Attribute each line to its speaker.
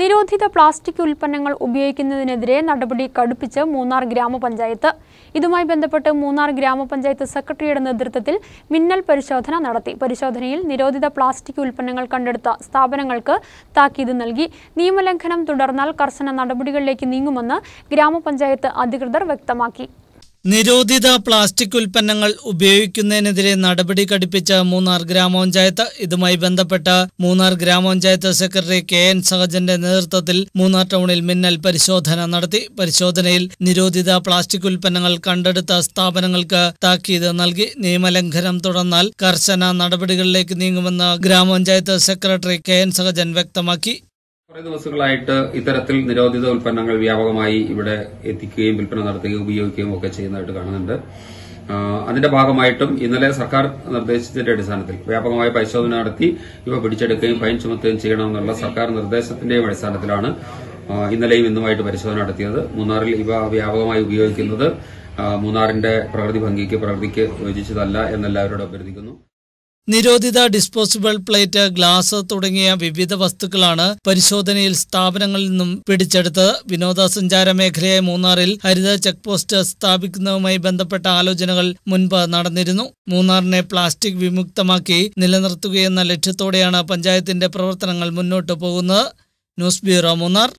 Speaker 1: നിരോധിത പ്ലാസ്റ്റിക് ഉൽപ്പന്നങ്ങൾ ഉപയോഗിക്കുന്നതിനെതിരെ നടപടി കടുപ്പിച്ച് മൂന്നാർ ഗ്രാമപഞ്ചായത്ത് ഇതുമായി ബന്ധപ്പെട്ട് മൂന്നാർ ഗ്രാമപഞ്ചായത്ത് സെക്രട്ടറിയുടെ നേതൃത്വത്തിൽ മിന്നൽ പരിശോധന നടത്തി പരിശോധനയിൽ നിരോധിത പ്ലാസ്റ്റിക് ഉൽപ്പന്നങ്ങൾ കണ്ടെടുത്ത സ്ഥാപനങ്ങൾക്ക് താക്കീത് നൽകി നിയമലംഘനം തുടർന്നാൽ കർശന നടപടികളിലേക്ക് നീങ്ങുമെന്ന് ഗ്രാമപഞ്ചായത്ത് അധികൃതർ
Speaker 2: വ്യക്തമാക്കി നിരോധിത പ്ലാസ്റ്റിക് ഉൽപ്പന്നങ്ങൾ ഉപയോഗിക്കുന്നതിനെതിരെ നടപടി ഘടിപ്പിച്ച മൂന്നാർ ഗ്രാമപഞ്ചായത്ത് ഇതുമായി ബന്ധപ്പെട്ട മൂന്നാർ ഗ്രാമപഞ്ചായത്ത് സെക്രട്ടറി കെ എൻ സഹജന്റെ നേതൃത്വത്തിൽ മൂന്നാർ ടൗണിൽ മിന്നൽ പരിശോധന നടത്തി പരിശോധനയിൽ നിരോധിത പ്ലാസ്റ്റിക് ഉൽപ്പന്നങ്ങൾ കണ്ടെടുത്ത സ്ഥാപനങ്ങൾക്ക് താക്കീത് നൽകി നിയമലംഘനം തുടർന്നാൽ കർശന നടപടികളിലേക്ക് നീങ്ങുമെന്ന് ഗ്രാമപഞ്ചായത്ത് സെക്രട്ടറി കെ എൻ സഹജൻ വ്യക്തമാക്കി
Speaker 3: കുറെ ദിവസങ്ങളായിട്ട് ഇത്തരത്തിൽ നിരോധിത ഉൽപ്പന്നങ്ങൾ വ്യാപകമായി ഇവിടെ എത്തിക്കുകയും വിൽപ്പന നടത്തുകയും ഉപയോഗിക്കുകയും ഒക്കെ ചെയ്യുന്നതായിട്ട് കാണുന്നുണ്ട് അതിന്റെ ഭാഗമായിട്ടും ഇന്നലെ സർക്കാർ നിർദ്ദേശിച്ചതിന്റെ അടിസ്ഥാനത്തിൽ വ്യാപകമായ പരിശോധന നടത്തി ഇവ പിടിച്ചെടുക്കുകയും ഫൈൻ ചുമത്തുകയും ചെയ്യണമെന്നുള്ള സർക്കാർ നിർദ്ദേശത്തിന്റെയും അടിസ്ഥാനത്തിലാണ് ഇന്നലെയും ഇന്നുമായിട്ട് പരിശോധന നടത്തിയത് മൂന്നാറിൽ ഇവ വ്യാപകമായി ഉപയോഗിക്കുന്നത് മൂന്നാറിന്റെ പ്രകൃതി ഭംഗിക്ക് പ്രകൃതിക്ക് യോജിച്ചതല്ല എന്നെല്ലാവരോട് അഭ്യർത്ഥിക്കുന്നു
Speaker 2: നിരോധിത ഡിസ്പോസിബിൾ പ്ലേറ്റ് ഗ്ലാസ് തുടങ്ങിയ വിവിധ വസ്തുക്കളാണ് പരിശോധനയിൽ സ്ഥാപനങ്ങളിൽ നിന്നും പിടിച്ചെടുത്തത് വിനോദസഞ്ചാര മേഖലയെ മൂന്നാറിൽ ഹരിത ചെക്ക് പോസ്റ്റ് സ്ഥാപിക്കുന്നതുമായി ബന്ധപ്പെട്ട ആലോചനകൾ മുൻപ് നടന്നിരുന്നു മൂന്നാറിനെ പ്ലാസ്റ്റിക് വിമുക്തമാക്കി നിലനിർത്തുകയെന്ന ലക്ഷ്യത്തോടെയാണ് പഞ്ചായത്തിന്റെ പ്രവർത്തനങ്ങൾ മുന്നോട്ട് പോകുന്നത് ന്യൂസ് ബ്യൂറോ മൂന്നാർ